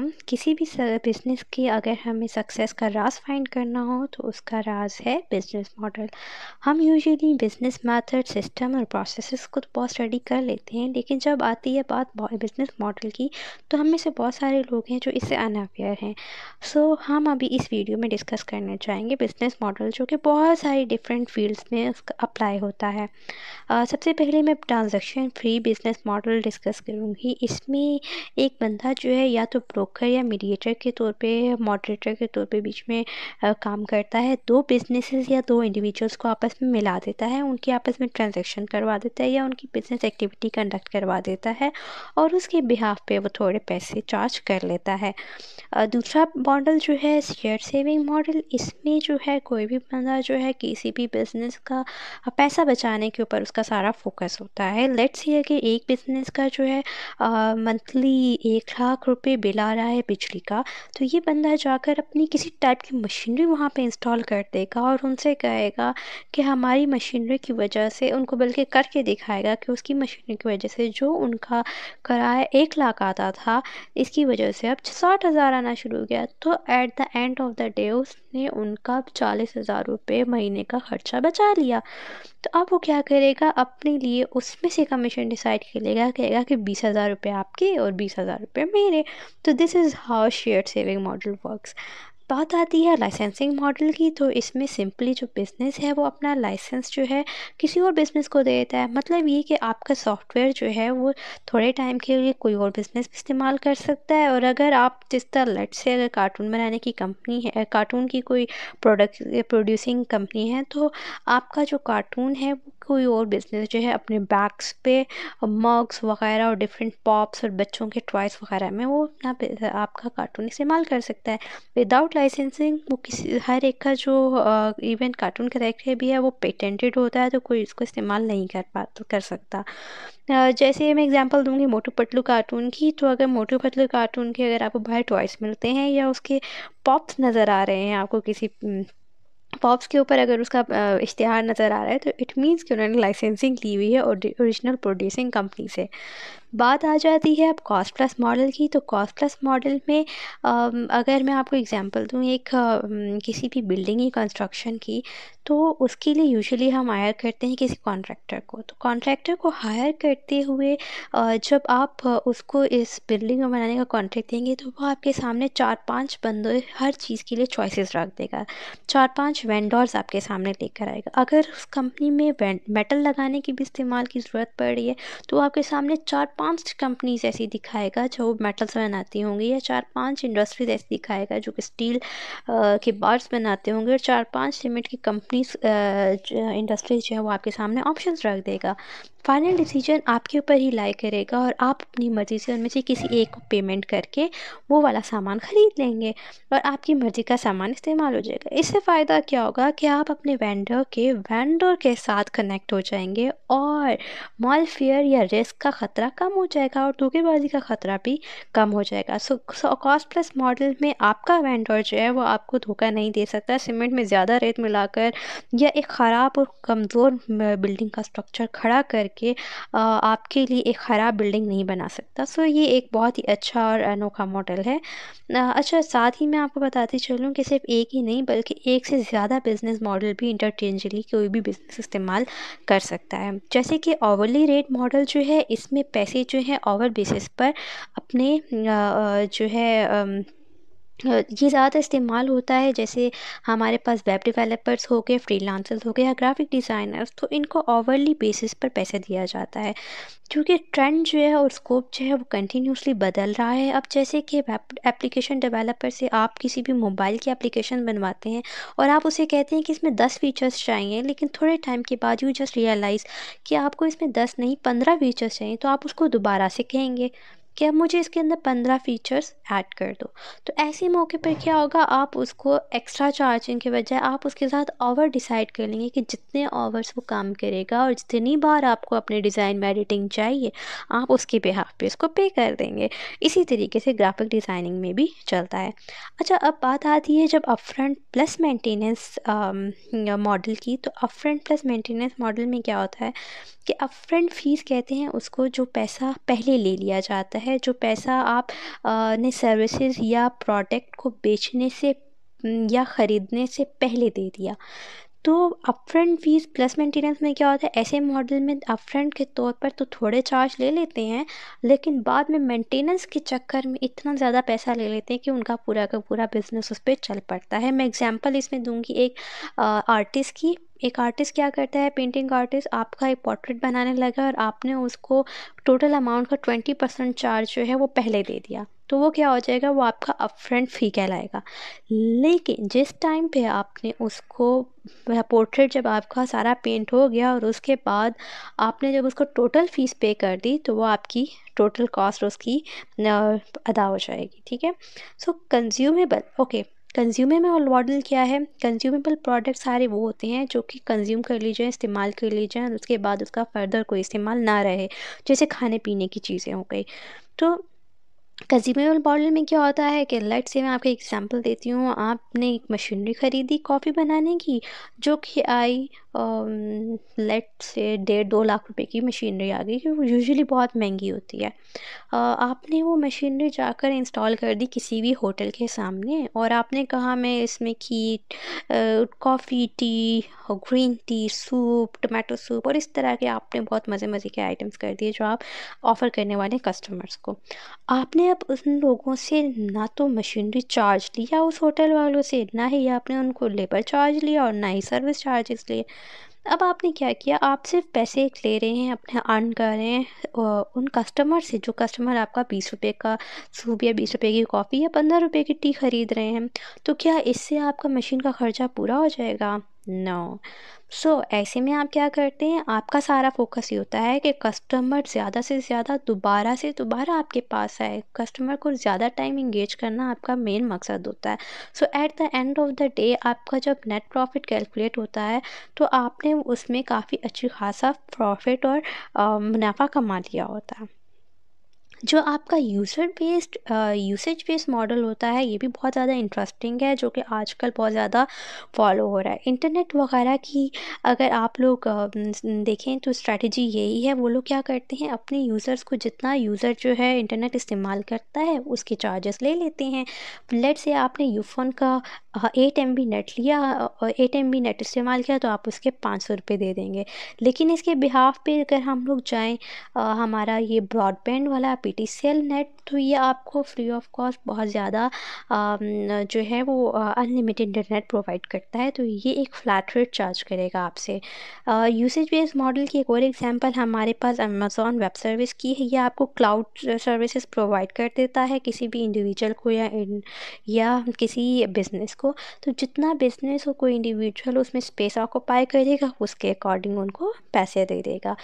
हम किसी भी बिज़नेस की अगर हमें सक्सेस का राज फाइंड करना हो तो उसका राज है बिज़नेस मॉडल हम यूजुअली बिज़नेस मेथड सिस्टम और प्रोसेसेस को तो बहुत स्टडी कर लेते हैं लेकिन जब आती है बात बिज़नेस मॉडल की तो हम में से बहुत सारे लोग हैं जो इससे अनअवेयर हैं सो so, हम अभी इस वीडियो में डिस्कस करना चाहेंगे बिज़नेस मॉडल जो कि बहुत सारी डिफरेंट फील्ड्स में अप्लाई होता है uh, सबसे पहले मैं transaction free business model discuss करूँगी इसमें एक बंदा जो है या तो ब्रोकर या मीडिएटर के तौर पे मॉडरेटर के तौर पे बीच में काम करता है दो बिजनेसेस या दो इंडिविजुअल्स को आपस में मिला देता है उनके आपस में ट्रांजैक्शन करवा देता है या उनकी बिजनेस एक्टिविटी कंडक्ट करवा देता है और उसके बिहाफ पे वो थोड़े पैसे चार्ज कर लेता है दूसरा मॉडल जो है शेयर सेविंग मॉडल इसमें जो है कोई भी बंदा जो है किसी भी बिज़नेस का पैसा बचाने के ऊपर उसका सारा फोकस होता है लेट्स ये कि एक बिज़नेस का जो है मंथली एक लाख रुपये बिल आ रहा है बिजली का तो ये बंदा जाकर अपनी किसी टाइप की मशीनरी वहाँ पे इंस्टॉल कर देगा और उनसे कहेगा कि हमारी मशीनरी की वजह से उनको बल्कि करके दिखाएगा कि उसकी मशीनरी की वजह से जो उनका किराया एक लाख आता था इसकी वजह से अब साठ हज़ार आना शुरू हो गया तो at the end of the day उसने उनका चालीस हज़ार रुपये महीने का ख़र्चा बचा लिया तो अब वो क्या करेगा अपने लिए उसमें से कमीशन डिसाइड कर लेगा कहेगा कि बीस हज़ार रुपये आपके और बीस हज़ार रुपये मेरे तो this is how share saving model work बात आती है लाइसेंसिंग मॉडल की तो इसमें सिंपली जो बिज़नेस है वो अपना लाइसेंस जो है किसी और बिज़नेस को दे देता है मतलब ये कि आपका सॉफ्टवेयर जो है वो थोड़े टाइम के लिए कोई और बिज़नेस भी इस्तेमाल कर सकता है और अगर आप जिस तरह लट से अगर कार्टून बनाने की कंपनी है कार्टून की कोई प्रोडक्ट प्रोड्यूसिंग कंपनी है तो आपका जो कार्टून है वो कोई और बिजनेस जो है अपने बैग्स पे मग्स वगैरह और डिफरेंट पॉप्स और बच्चों के टॉयस वगैरह में वो अपना आपका कार्टून इस्तेमाल कर सकता है विदाउट लाइसेंसिंग वो किसी हर एक का जो इवन कार्टून करेक्टर भी है वो पेटेंटेड होता है तो कोई इसको इस्तेमाल नहीं कर पा कर सकता जैसे मैं एग्जांपल दूंगी मोटू पतलू कार्टून की तो अगर मोटू पतलू कार्टून के अगर आपको बाहर टॉयस मिलते हैं या उसके पॉप्स नज़र आ रहे हैं आपको किसी पॉप्स के ऊपर अगर उसका इश्तहार नज़र आ रहा है तो इट मीन्स कि उन्होंने लाइसेंसिंग ली हुई है ओरिजिनल प्रोड्यूसिंग कंपनी से बात आ जाती है अब कॉस्ट प्लस मॉडल की तो कॉस्ट प्लस मॉडल में अगर मैं आपको एग्जांपल दूं एक किसी भी बिल्डिंग की कंस्ट्रक्शन की तो उसके लिए यूजुअली हम हायर करते हैं किसी कॉन्ट्रैक्टर को तो कॉन्ट्रैक्टर को हायर करते हुए जब आप उसको इस बिल्डिंग में बनाने का कॉन्ट्रैक्ट देंगे तो वो आपके सामने चार पाँच बंदे हर चीज़ के लिए चॉइसेस रख देगा चार पाँच वेंडोर्स आपके सामने लेकर आएगा अगर उस कंपनी में मेटल लगाने की भी इस्तेमाल की ज़रूरत पड़ रही है तो आपके सामने चार पांच कंपनीज ऐसी दिखाएगा जो मेटल्स बनाती होंगी या चार पांच इंडस्ट्रीज ऐसी दिखाएगा जो कि स्टील के बार्स बनाते होंगे और चार पाँच सीमेंट की कंपनीज इंडस्ट्रीज जो है वो आपके सामने ऑप्शन रख देगा फाइनल डिसीजन आपके ऊपर ही लाई करेगा और आप अपनी मर्ज़ी से उनमें से किसी एक को पेमेंट करके वो वाला सामान ख़रीद लेंगे और आपकी मर्ज़ी का सामान इस्तेमाल हो जाएगा इससे फ़ायदा क्या होगा कि आप अपने वेंडर के वेंडर के साथ कनेक्ट हो जाएंगे और मॉल फेयर या रिस्क का ख़तरा कम हो जाएगा और धोखेबाजी का ख़तरा भी कम हो जाएगा so so cost plus model में आपका वेंडर जो है वो आपको धोखा नहीं दे सकता सीमेंट में ज़्यादा रेत मिलाकर या एक ख़राब और कमज़ोर बिल्डिंग का स्ट्रक्चर खड़ा कर करके आपके लिए एक ख़राब बिल्डिंग नहीं बना सकता सो ये एक बहुत ही अच्छा और अनोखा मॉडल है अच्छा साथ ही मैं आपको बताती चलूँ कि सिर्फ एक ही नहीं बल्कि एक से ज़्यादा बिज़नेस मॉडल भी इंटरचेंजली कोई भी बिज़नेस इस्तेमाल कर सकता है जैसे कि ओवरली रेट मॉडल जो है इसमें पैसे जो है ओवर बेसिस पर अपने जो है ये ज़्यादा इस्तेमाल होता है जैसे हमारे पास वेब डिवेलपर्स हो गए फ्रीलांसर्स हो गए या ग्राफ़िक डिज़ाइनर्स तो इनको ओवरली बेसिस पर पैसे दिया जाता है क्योंकि ट्रेंड जो है और स्कोप जो है वो कंटिन्यूसली बदल रहा है अब जैसे कि एप्लीकेशन डेवलपर से आप किसी भी मोबाइल की एप्लीकेशन बनवाते हैं और आप उसे कहते हैं कि इसमें दस फीचर्स चाहिए लेकिन थोड़े टाइम के बाद यू जस्ट रियलाइज़ कि आपको इसमें दस नहीं पंद्रह फीचर्स चाहिए तो आप उसको दोबारा से कहेंगे कि अब मुझे इसके अंदर पंद्रह फीचर्स ऐड कर दो तो ऐसे मौके पर क्या होगा आप उसको एक्स्ट्रा चार्जिंग के बजाय आप उसके साथ ओवर डिसाइड कर लेंगे कि जितने ओवर्स वो काम करेगा और जितनी बार आपको अपने डिज़ाइन में एडिटिंग चाहिए आप उसके बिहाफ पे उसको पे कर देंगे इसी तरीके से ग्राफिक डिज़ाइनिंग में भी चलता है अच्छा अब बात आती है जब अपफ्रंट प्लस मेंटेनेंस मॉडल की तो अपफ्रंट प्लस मेंटेनेंस मॉडल में क्या होता है कि अपफ्रंट फ़ीस कहते हैं उसको जो पैसा पहले ले लिया जाता है है जो पैसा आप ने सर्विसेज या प्रोडक्ट को बेचने से या ख़रीदने से पहले दे दिया तो अपफ्रंट फ़ीस प्लस मेंटेनेंस में क्या होता है ऐसे मॉडल में अपफ्रंट के तौर पर तो थोड़े चार्ज ले लेते हैं लेकिन बाद में मेंटेनेंस के चक्कर में इतना ज़्यादा पैसा ले लेते हैं कि उनका पूरा का पूरा बिज़नेस उस पर चल पड़ता है मैं एग्ज़ाम्पल इसमें दूंगी एक आर्टिस्ट की एक आर्टिस्ट क्या करता है पेंटिंग आर्टिस्ट आपका एक पोर्ट्रेट बनाने लगा और आपने उसको टोटल अमाउंट का ट्वेंटी परसेंट चार्ज जो है वो पहले दे दिया तो वो क्या हो जाएगा वो आपका अपफ्रंट फ़ी कहलाएगा लेकिन जिस टाइम पे आपने उसको पोर्ट्रेट जब आपका सारा पेंट हो गया और उसके बाद आपने जब उसको टोटल फ़ीस पे कर दी तो वो आपकी टोटल कॉस्ट उसकी अदा हो जाएगी ठीक है सो कंज्यूमेबल ओके कंज्यूमेबल और मॉडल क्या है कंज्यूमेबल प्रोडक्ट सारे वो होते हैं जो कि कंज्यूम कर लिए जाएँ इस्तेमाल कर लिए जाएँ उसके बाद उसका फ़र्दर कोई इस्तेमाल ना रहे जैसे खाने पीने की चीज़ें हो गई तो कंज्यूमेबल मॉडल में क्या होता है कि लेट से मैं आपको एग्जांपल देती हूँ आपने एक मशीनरी ख़रीदी कॉफ़ी बनाने की जो कि आई लेट से डेढ़ दो लाख रुपए की मशीनरी आ गई क्योंकि यूजुअली बहुत महंगी होती है uh, आपने वो मशीनरी जाकर इंस्टॉल कर दी किसी भी होटल के सामने और आपने कहा मैं इसमें की coffee tea green tea soup tomato soup और इस तरह के आपने बहुत मज़े मज़े के आइटम्स कर दिए जो आप ऑफ़र करने वाले कस्टमर्स को आपने आपने अब उन लोगों से ना तो मशीनरी चार्ज लिया उस होटल वालों से ना ही आपने उनको लेबर चार्ज लिया और ना ही सर्विस चार्जेस लिए अब आपने क्या किया आप सिर्फ पैसे ले रहे हैं अपने अर्न कर रहे हैं उन कस्टमर से जो कस्टमर आपका बीस रुपये का सूप या बीस रुपये की कॉफ़ी या पंद्रह रुपये की टी ख़रीद रहे हैं तो क्या इससे आपका मशीन का ख़र्चा पूरा हो जाएगा नो सो ऐसे में आप क्या करते हैं आपका सारा फोकस ये होता है कि कस्टमर ज़्यादा से ज़्यादा दोबारा से दोबारा आपके पास आए कस्टमर को ज़्यादा टाइम इंगेज करना आपका मेन मकसद होता है so at the end of the day आपका जब नेट प्रॉफिट कैलकुलेट होता है तो आपने उसमें काफ़ी अच्छी खासा प्रॉफिट और मुनाफा कमा लिया होता है जो आपका user based usage based model होता है ये भी बहुत ज़्यादा इंटरेस्टिंग है जो कि आजकल बहुत ज़्यादा फॉलो हो रहा है इंटरनेट वगैरह की अगर आप लोग देखें तो स्ट्रेटजी यही है वो लोग क्या करते हैं अपने यूज़र्स को जितना यूज़र जो है इंटरनेट इस्तेमाल करता है उसके चार्जेस ले लेते हैं लेट से आपने यूफोन का एट एम बी नेट लिया एट एम बी नेट इस्तेमाल किया तो आप उसके पाँच सौ रुपये दे देंगे लेकिन इसके बिहाफ पे अगर हम लोग जाएँ हमारा ये ब्रॉडबैंड वाला पी क्वालिटी सेल नेट तो ये आपको फ्री ऑफ कॉस्ट बहुत ज़्यादा जो है वो अनलिमिटेड इंटरनेट प्रोवाइड करता है तो ये एक फ़्लैट रेट चार्ज करेगा आपसे यूसेज बेस मॉडल की एक और एग्जांपल हमारे पास अमेजोन वेब सर्विस की है ये आपको क्लाउड सर्विसेज प्रोवाइड कर देता है किसी भी इंडिविजुअल को या इन, या किसी बिज़नेस को तो जितना बिज़नेस हो कोई इंडिविजुअल उसमें स्पेस ऑक्यूपाई करेगा उसके अकॉर्डिंग उनको पैसे दे देगा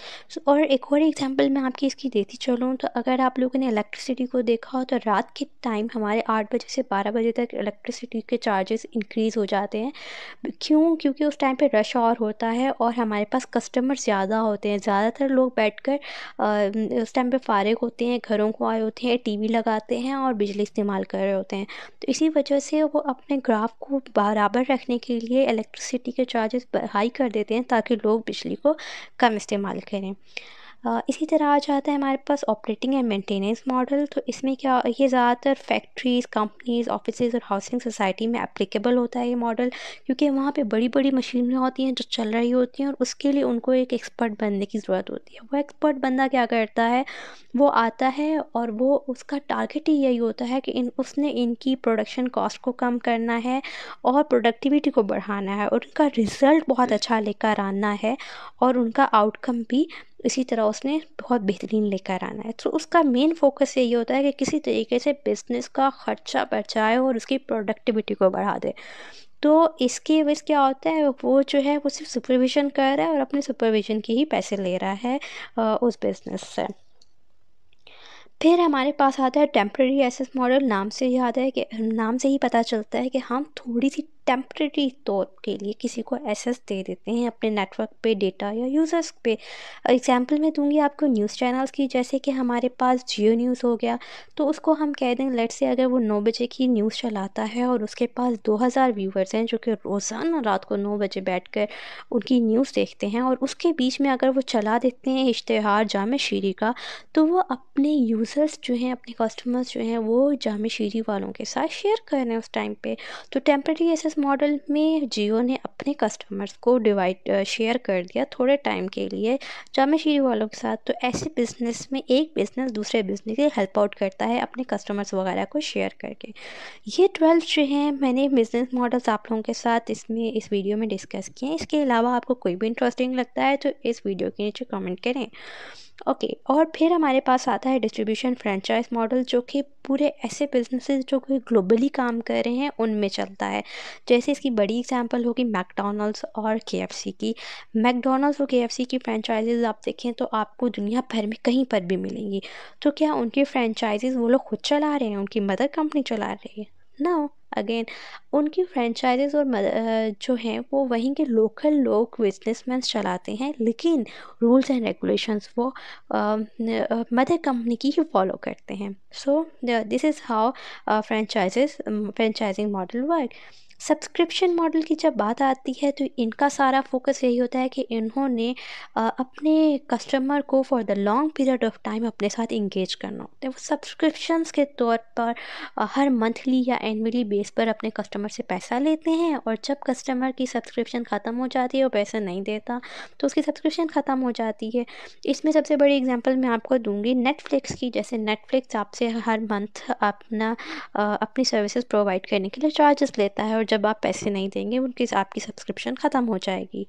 और एक और एग्जाम्पल मैं आपकी इसकी देती चलूँ तो अगर आप लोगों ने इलेक्ट्रिसिटी को देखा हो तो रात के टाइम हमारे आठ बजे से बारह बजे तक इलेक्ट्रिसिटी के चार्जेस इंक्रीज़ हो जाते हैं क्यों क्योंकि उस टाइम पे रश और होता है और हमारे पास कस्टमर ज़्यादा होते हैं ज़्यादातर लोग बैठ कर उस टाइम पर फारग होते हैं घरों को आए होते हैं टी लगाते हैं और बिजली इस्तेमाल कर रहे होते हैं तो इसी वजह से वो अपने ग्राफ को बराबर रखने के लिए इलेक्ट्रिसिटी के चार्जेस हाई कर देते हैं ताकि लोग बिजली को कम इस्तेमाल करें इसी तरह आ जाता है हमारे पास ऑपरेटिंग एंड मेंटेनेंस मॉडल तो इसमें क्या ये ज़्यादातर फैक्ट्रीज़ कंपनीज़ ऑफिस और हाउसिंग सोसाइटी में एप्लीकेबल होता है ये मॉडल क्योंकि वहाँ पर बड़ी बड़ी मशीनरियाँ होती हैं जो चल रही होती हैं और उसके लिए उनको एक एक्सपर्ट बनने की ज़रूरत होती है वो एक्सपर्ट बंदा क्या करता है वो आता है और वो उसका टारगेट ही यही होता है कि इन उसने इनकी प्रोडक्शन कॉस्ट को कम करना है और प्रोडक्टिविटी को बढ़ाना है और उनका रिज़ल्ट बहुत अच्छा लेकर आना है और उनका आउटकम भी इसी तरह उसने बहुत बेहतरीन लेकर आना है तो उसका मेन फोकस यही होता है कि किसी तरीके से बिज़नेस का ख़र्चा बचाए और उसकी प्रोडक्टिविटी को बढ़ा दे तो इसकी वजह क्या होता है वो जो है वो सिर्फ सुपरविज़न कर रहा है और अपने सुपरविज़न के ही पैसे ले रहा है उस बिज़नेस से फिर हमारे पास आता है टेम्प्रेरी एसेस मॉडल नाम से याद है कि नाम से ही पता चलता है कि हम थोड़ी सी टेम्प्रेरी तौर के लिए किसी को एसेस दे देते हैं अपने नेटवर्क पे डेटा या यूज़र्स पे एग्जांपल मैं दूंगी आपको न्यूज़ चैनल्स की जैसे कि हमारे पास जियो न्यूज़ हो गया तो उसको हम कह दें लेट से अगर वो नौ बजे की न्यूज़ चलाता है और उसके पास 2000 व्यूवर्स हैं जो कि रोज़ाना रात को नौ बजे बैठ उनकी न्यूज़ देखते हैं और उसके बीच में अगर वो चला देते हैं इश्तहार जाम शीरी का तो वो अपने यूज़र्स जो हैं अपने कस्टमर्स जो हैं वो जाम शीरी वालों के साथ शेयर कर रहे हैं उस टाइम पर तो टेम्प्रेरी एसेस बिजनेस मॉडल में जियो ने अपने कस्टमर्स को डिवाइड शेयर कर दिया थोड़े टाइम के लिए जामेश्वरी वालों के साथ तो ऐसे बिजनेस में एक बिजनेस दूसरे बिजनेस के हेल्प आउट करता है अपने कस्टमर्स वगैरह को शेयर करके ये ट्वेल्व जो हैं मैंने बिजनेस मॉडल्स आप लोगों के साथ इसमें इस वीडियो में डिस्कस किए हैं इसके अलावा आपको कोई भी इंटरेस्टिंग लगता है तो इस वीडियो के नीचे कमेंट करें ओके okay, और फिर हमारे पास आता है डिस्ट्रीब्यूशन फ्रेंचाइज मॉडल जो कि पूरे ऐसे बिजनेसेस जो कि ग्लोबली काम कर रहे हैं उनमें चलता है जैसे इसकी बड़ी एग्जांपल होगी मैकडोनल्ड्स और के की मैकडोनल्ड्स और के की फ्रेंचाइजेज़ आप देखें तो आपको दुनिया भर में कहीं पर भी मिलेंगी तो क्या उनकी फ्रेंचाइजेज वो लोग खुद चला रहे हैं उनकी मदर कंपनी चला रही है ना अगेन उनकी फ्रेंचाइजेज़ और जो हैं वो वहीं के लोकल लोग बिजनेसमैन चलाते हैं लेकिन रूल्स एंड रेगुलेशंस वो मदर कंपनी की ही फॉलो करते हैं so this is how franchises franchising model work subscription model की जब बात आती है तो इनका सारा फोकस यही होता है कि इन्होंने अपने कस्टमर को for the long period of time अपने साथ इंगेज करना होता है वो सब्सक्रिप्शन के तौर पर हर मंथली या एनअली बेस पर अपने कस्टमर से पैसा लेते हैं और जब कस्टमर की सब्सक्रिप्शन ख़त्म हो जाती है और पैसा नहीं देता तो उसकी सब्सक्रिप्शन ख़त्म हो जाती है इसमें सबसे बड़ी एग्जाम्पल मैं आपको दूंगी नेटफ्लिक्स की जैसे नेटफ्लिक्स आपसे हर मंथ अपना अपनी सर्विसेज प्रोवाइड करने के लिए चार्जेस लेता है और जब आप पैसे नहीं देंगे उनकी आपकी सब्सक्रिप्शन ख़त्म हो जाएगी